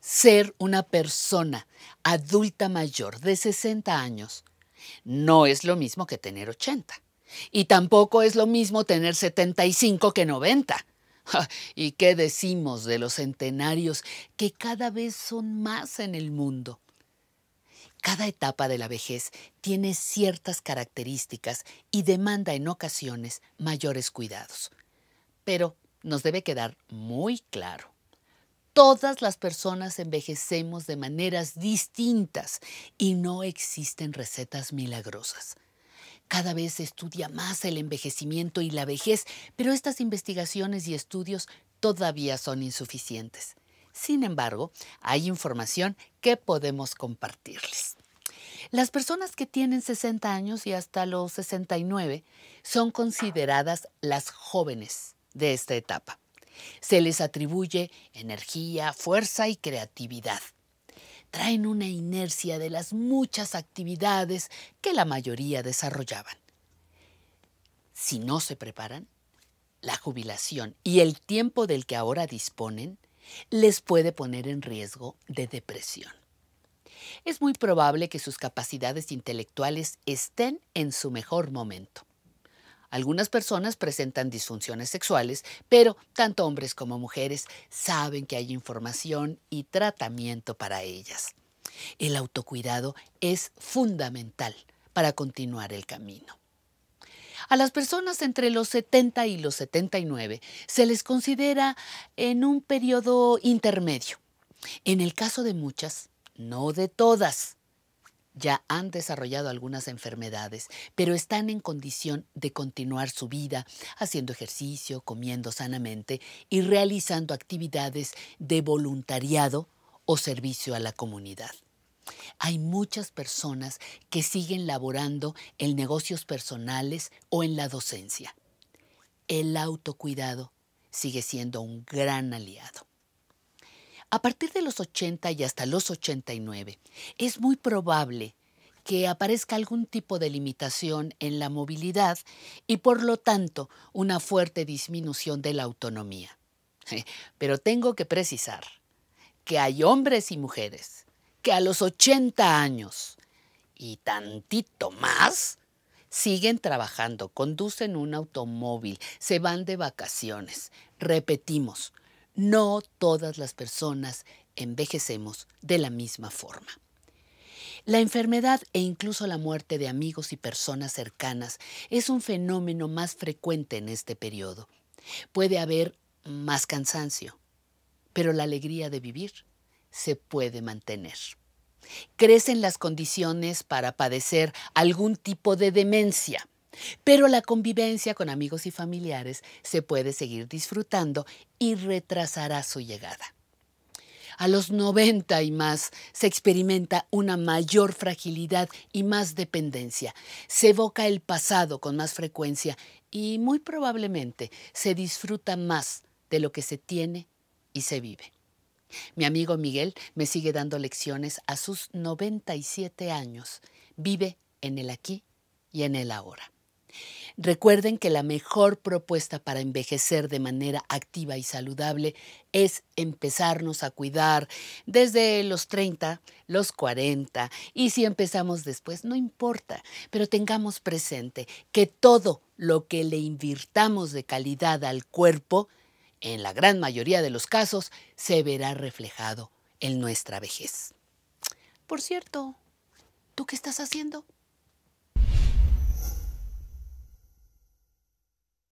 ser una persona adulta mayor de 60 años no es lo mismo que tener 80. Y tampoco es lo mismo tener 75 que 90. ¿Y qué decimos de los centenarios que cada vez son más en el mundo? Cada etapa de la vejez tiene ciertas características y demanda en ocasiones mayores cuidados. Pero nos debe quedar muy claro Todas las personas envejecemos de maneras distintas y no existen recetas milagrosas. Cada vez se estudia más el envejecimiento y la vejez, pero estas investigaciones y estudios todavía son insuficientes. Sin embargo, hay información que podemos compartirles. Las personas que tienen 60 años y hasta los 69 son consideradas las jóvenes de esta etapa. Se les atribuye energía, fuerza y creatividad. Traen una inercia de las muchas actividades que la mayoría desarrollaban. Si no se preparan, la jubilación y el tiempo del que ahora disponen les puede poner en riesgo de depresión. Es muy probable que sus capacidades intelectuales estén en su mejor momento algunas personas presentan disfunciones sexuales, pero tanto hombres como mujeres saben que hay información y tratamiento para ellas. El autocuidado es fundamental para continuar el camino. A las personas entre los 70 y los 79 se les considera en un periodo intermedio. En el caso de muchas, no de todas, ya han desarrollado algunas enfermedades, pero están en condición de continuar su vida haciendo ejercicio, comiendo sanamente y realizando actividades de voluntariado o servicio a la comunidad. Hay muchas personas que siguen laborando en negocios personales o en la docencia. El autocuidado sigue siendo un gran aliado. A partir de los 80 y hasta los 89, es muy probable que aparezca algún tipo de limitación en la movilidad y por lo tanto una fuerte disminución de la autonomía. Eh, pero tengo que precisar que hay hombres y mujeres que a los 80 años y tantito más siguen trabajando, conducen un automóvil, se van de vacaciones. Repetimos, no todas las personas envejecemos de la misma forma. La enfermedad e incluso la muerte de amigos y personas cercanas es un fenómeno más frecuente en este periodo. Puede haber más cansancio, pero la alegría de vivir se puede mantener. Crecen las condiciones para padecer algún tipo de demencia. Pero la convivencia con amigos y familiares se puede seguir disfrutando y retrasará su llegada. A los 90 y más se experimenta una mayor fragilidad y más dependencia. Se evoca el pasado con más frecuencia y muy probablemente se disfruta más de lo que se tiene y se vive. Mi amigo Miguel me sigue dando lecciones a sus 97 años. Vive en el aquí y en el ahora. Recuerden que la mejor propuesta para envejecer de manera activa y saludable es empezarnos a cuidar desde los 30, los 40 y si empezamos después, no importa, pero tengamos presente que todo lo que le invirtamos de calidad al cuerpo, en la gran mayoría de los casos, se verá reflejado en nuestra vejez. Por cierto, ¿tú qué estás haciendo?